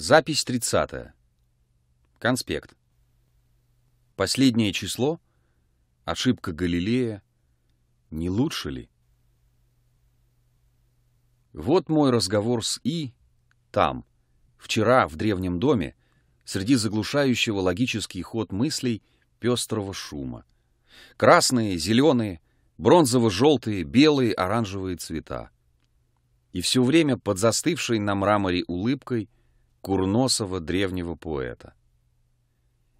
Запись 30. -я. Конспект. Последнее число? Ошибка Галилея? Не лучше ли? Вот мой разговор с И там, вчера в древнем доме, среди заглушающего логический ход мыслей пестрого шума. Красные, зеленые, бронзово-желтые, белые, оранжевые цвета. И все время под застывшей на мраморе улыбкой — курносого древнего поэта.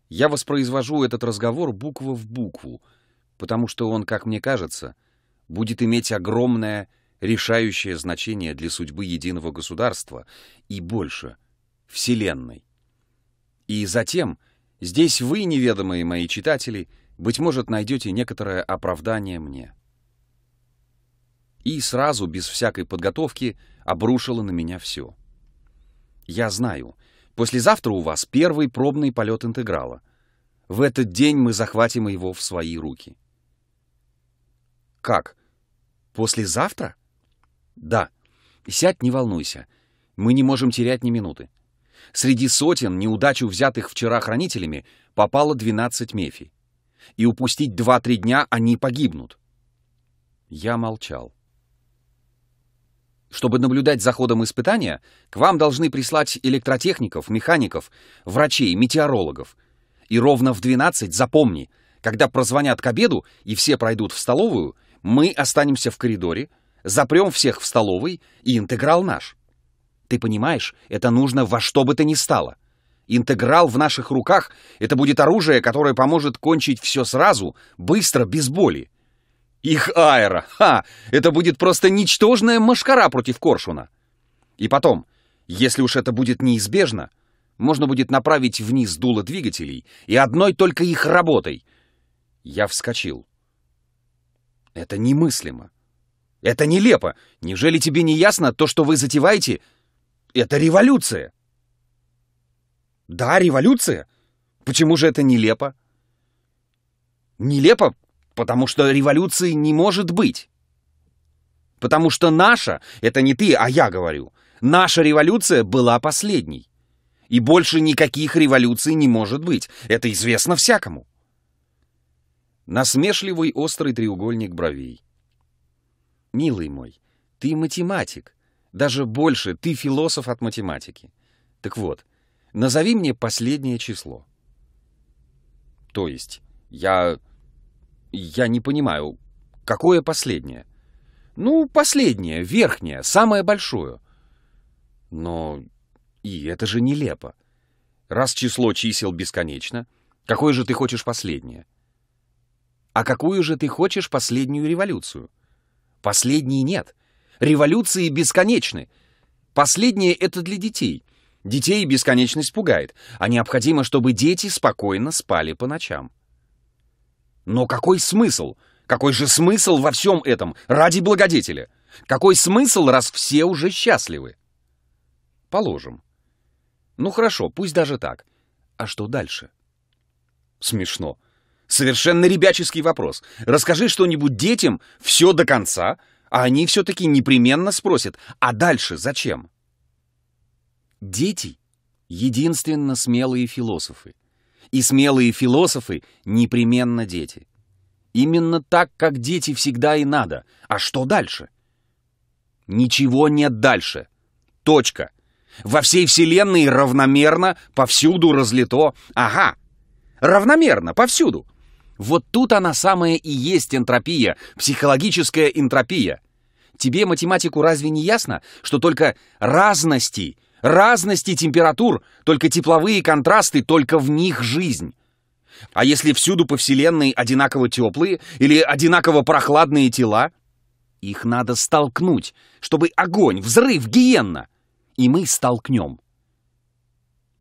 Я воспроизвожу этот разговор буква в букву, потому что он, как мне кажется, будет иметь огромное, решающее значение для судьбы единого государства и больше — Вселенной. И затем здесь вы, неведомые мои читатели, быть может, найдете некоторое оправдание мне. И сразу, без всякой подготовки, обрушило на меня все — я знаю. Послезавтра у вас первый пробный полет интеграла. В этот день мы захватим его в свои руки. Как? Послезавтра? Да. Сядь, не волнуйся. Мы не можем терять ни минуты. Среди сотен, неудачу взятых вчера хранителями, попало 12 мефий. И упустить 2-3 дня они погибнут. Я молчал. Чтобы наблюдать за ходом испытания, к вам должны прислать электротехников, механиков, врачей, метеорологов. И ровно в 12 запомни, когда прозвонят к обеду и все пройдут в столовую, мы останемся в коридоре, запрем всех в столовой и интеграл наш. Ты понимаешь, это нужно во что бы то ни стало. Интеграл в наших руках — это будет оружие, которое поможет кончить все сразу, быстро, без боли. Их аэро! Ха! Это будет просто ничтожная машкара против Коршуна. И потом, если уж это будет неизбежно, можно будет направить вниз дуло двигателей и одной только их работой. Я вскочил. Это немыслимо. Это нелепо. Неужели тебе не ясно то, что вы затеваете? Это революция. Да, революция. Почему же это нелепо? Нелепо, Потому что революции не может быть. Потому что наша, это не ты, а я говорю, наша революция была последней. И больше никаких революций не может быть. Это известно всякому. Насмешливый острый треугольник бровей. Милый мой, ты математик. Даже больше, ты философ от математики. Так вот, назови мне последнее число. То есть, я... Я не понимаю, какое последнее? Ну, последнее, верхнее, самое большое. Но и это же нелепо. Раз число чисел бесконечно, какое же ты хочешь последнее? А какую же ты хочешь последнюю революцию? Последней нет. Революции бесконечны. Последнее — это для детей. Детей бесконечность пугает, а необходимо, чтобы дети спокойно спали по ночам. Но какой смысл? Какой же смысл во всем этом ради благодетеля? Какой смысл, раз все уже счастливы? Положим. Ну хорошо, пусть даже так. А что дальше? Смешно. Совершенно ребяческий вопрос. Расскажи что-нибудь детям, все до конца, а они все-таки непременно спросят, а дальше зачем? Дети — единственно смелые философы. И смелые философы непременно дети. Именно так, как дети всегда и надо. А что дальше? Ничего нет дальше. Точка. Во всей вселенной равномерно, повсюду разлито. Ага. Равномерно, повсюду. Вот тут она самая и есть энтропия, психологическая энтропия. Тебе математику разве не ясно, что только разности Разности температур, только тепловые контрасты, только в них жизнь. А если всюду по Вселенной одинаково теплые или одинаково прохладные тела? Их надо столкнуть, чтобы огонь, взрыв, гиенна. И мы столкнем.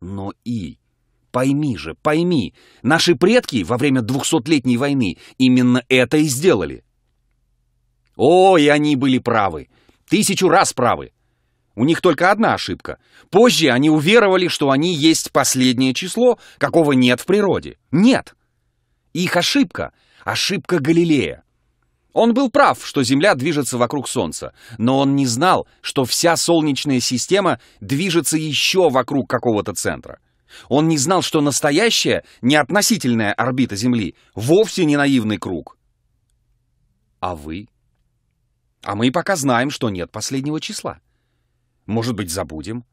Но и... Пойми же, пойми, наши предки во время двухсотлетней войны именно это и сделали. О, и они были правы. Тысячу раз правы. У них только одна ошибка. Позже они уверовали, что они есть последнее число, какого нет в природе. Нет. Их ошибка — ошибка Галилея. Он был прав, что Земля движется вокруг Солнца, но он не знал, что вся Солнечная система движется еще вокруг какого-то центра. Он не знал, что настоящая, неотносительная орбита Земли вовсе не наивный круг. А вы? А мы пока знаем, что нет последнего числа. Может быть, забудем?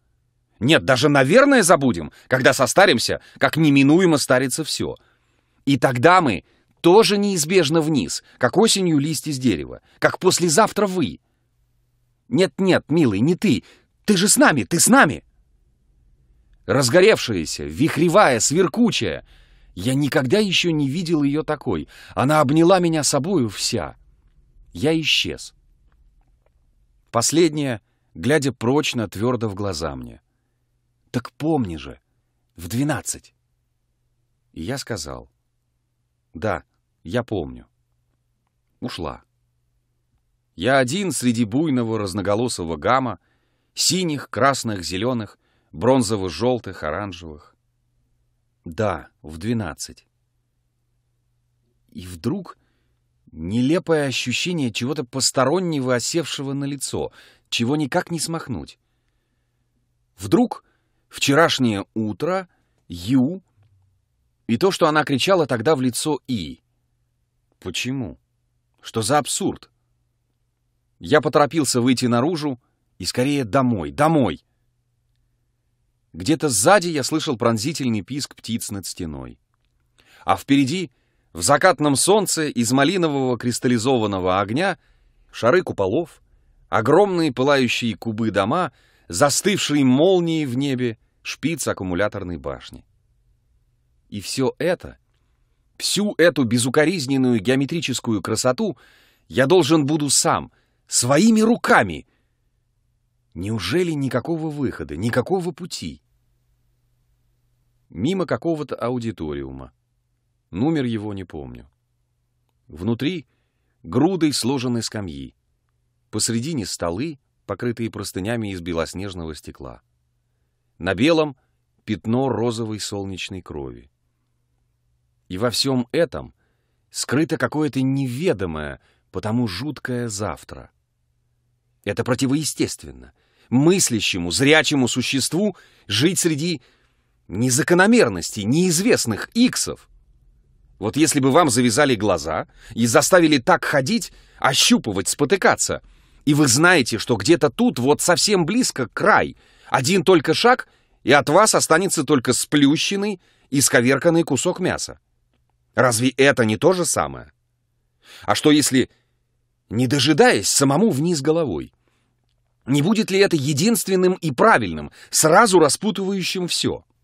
Нет, даже, наверное, забудем, когда состаримся, как неминуемо старится все. И тогда мы тоже неизбежно вниз, как осенью листья с дерева, как послезавтра вы. Нет-нет, милый, не ты. Ты же с нами, ты с нами. Разгоревшаяся, вихревая, сверкучая. Я никогда еще не видел ее такой. Она обняла меня собою вся. Я исчез. Последняя глядя прочно, твердо в глаза мне. «Так помни же! В двенадцать!» И я сказал. «Да, я помню». Ушла. Я один среди буйного разноголосого гамма, синих, красных, зеленых, бронзово-желтых, оранжевых. Да, в двенадцать. И вдруг нелепое ощущение чего-то постороннего, осевшего на лицо, чего никак не смахнуть. Вдруг вчерашнее утро, Ю и то, что она кричала тогда в лицо И. Почему? Что за абсурд? Я поторопился выйти наружу и скорее домой, домой. Где-то сзади я слышал пронзительный писк птиц над стеной. А впереди в закатном солнце из малинового кристаллизованного огня шары куполов, огромные пылающие кубы дома, застывшие молнии в небе, шпиц аккумуляторной башни. И все это, всю эту безукоризненную геометрическую красоту я должен буду сам, своими руками. Неужели никакого выхода, никакого пути? Мимо какого-то аудиториума. Номер его не помню. Внутри — грудой сложены скамьи. Посредине — столы, покрытые простынями из белоснежного стекла. На белом — пятно розовой солнечной крови. И во всем этом скрыто какое-то неведомое, потому жуткое завтра. Это противоестественно. Мыслящему, зрячему существу жить среди незакономерностей, неизвестных иксов — вот если бы вам завязали глаза и заставили так ходить, ощупывать, спотыкаться, и вы знаете, что где-то тут вот совсем близко край, один только шаг, и от вас останется только сплющенный, исковерканный кусок мяса. Разве это не то же самое? А что если, не дожидаясь, самому вниз головой? Не будет ли это единственным и правильным, сразу распутывающим все? —